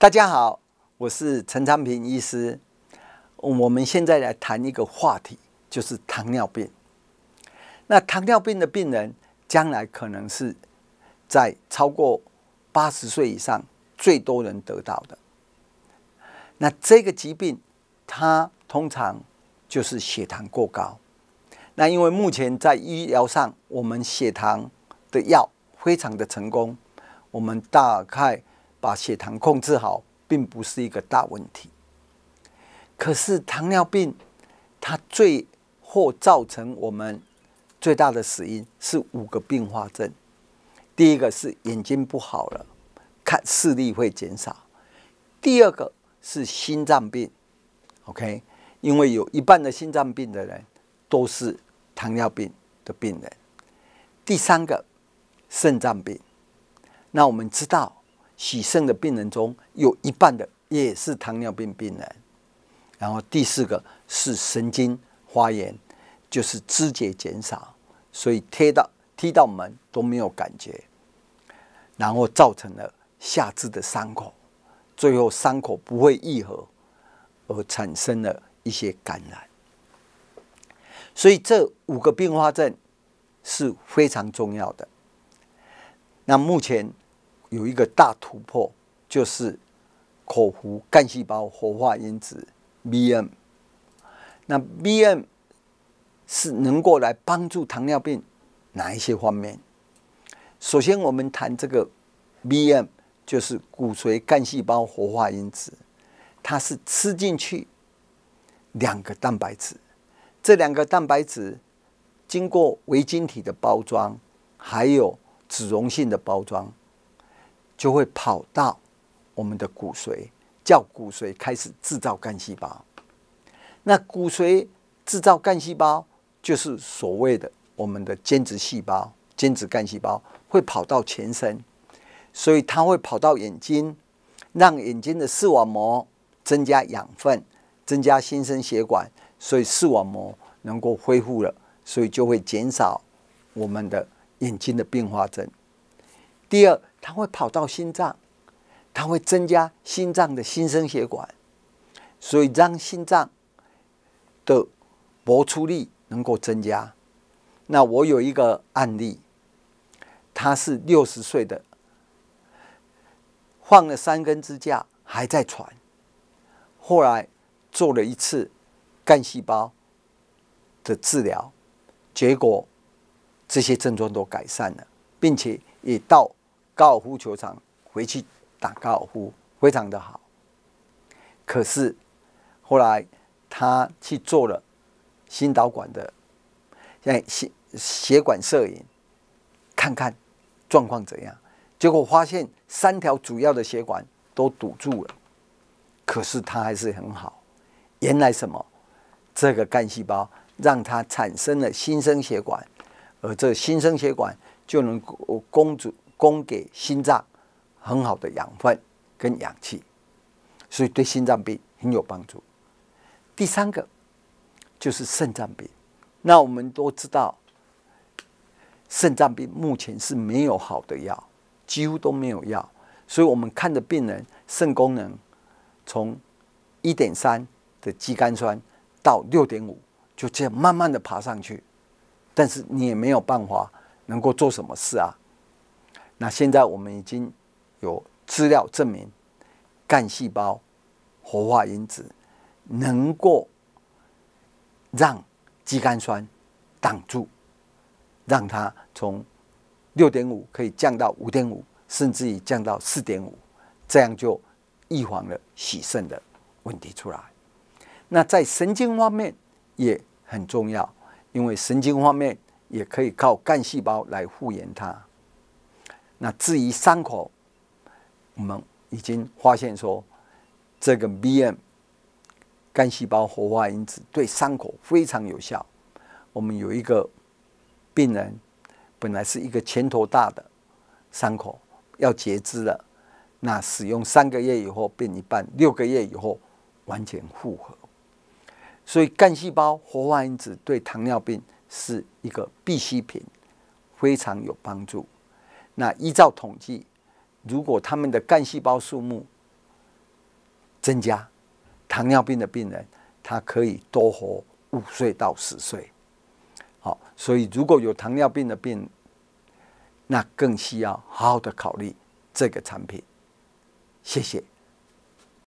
大家好，我是陈昌平医师。我们现在来谈一个话题，就是糖尿病。那糖尿病的病人将来可能是在超过八十岁以上最多人得到的。那这个疾病，它通常就是血糖过高。那因为目前在医疗上，我们血糖的药非常的成功，我们大概。把血糖控制好，并不是一个大问题。可是糖尿病，它最后造成我们最大的死因是五个并发症。第一个是眼睛不好了，看视力会减少；第二个是心脏病，OK，因为有一半的心脏病的人都是糖尿病的病人；第三个肾脏病，那我们知道。喜肾的病人中有一半的也是糖尿病病人，然后第四个是神经发炎，就是肢节减少，所以贴到踢到门都没有感觉，然后造成了下肢的伤口，最后伤口不会愈合，而产生了一些感染，所以这五个并发症是非常重要的。那目前。有一个大突破，就是口服干细胞活化因子 BM。那 BM 是能够来帮助糖尿病哪一些方面？首先，我们谈这个 BM，就是骨髓干细胞活化因子，它是吃进去两个蛋白质，这两个蛋白质经过微晶体的包装，还有脂溶性的包装。就会跑到我们的骨髓，叫骨髓开始制造干细胞。那骨髓制造干细胞就是所谓的我们的间质细胞、间质干细胞会跑到全身，所以它会跑到眼睛，让眼睛的视网膜增加养分，增加新生血管，所以视网膜能够恢复了，所以就会减少我们的眼睛的变化症。第二。它会跑到心脏，它会增加心脏的新生血管，所以让心脏的搏出力能够增加。那我有一个案例，他是六十岁的，放了三根支架还在喘，后来做了一次干细胞的治疗，结果这些症状都改善了，并且也到。高尔夫球场回去打高尔夫非常的好，可是后来他去做了心导管的像血血管摄影，看看状况怎样，结果发现三条主要的血管都堵住了，可是他还是很好，原来什么这个干细胞让他产生了新生血管，而这新生血管就能供供主供给心脏很好的养分跟氧气，所以对心脏病很有帮助。第三个就是肾脏病，那我们都知道，肾脏病目前是没有好的药，几乎都没有药。所以，我们看的病人肾功能从一点三的肌酐酸到六点五，就这样慢慢的爬上去，但是你也没有办法能够做什么事啊。那现在我们已经有资料证明，干细胞活化因子能够让肌酐酸挡住，让它从六点五可以降到五点五，甚至于降到四点五，这样就预防了洗肾的问题出来。那在神经方面也很重要，因为神经方面也可以靠干细胞来复原它。那至于伤口，我们已经发现说，这个 BM 肝细胞活化因子对伤口非常有效。我们有一个病人，本来是一个拳头大的伤口要截肢了，那使用三个月以后变一半，六个月以后完全复合。所以，干细胞活化因子对糖尿病是一个必需品，非常有帮助。那依照统计，如果他们的干细胞数目增加，糖尿病的病人他可以多活五岁到十岁。好，所以如果有糖尿病的病，那更需要好好的考虑这个产品。谢谢。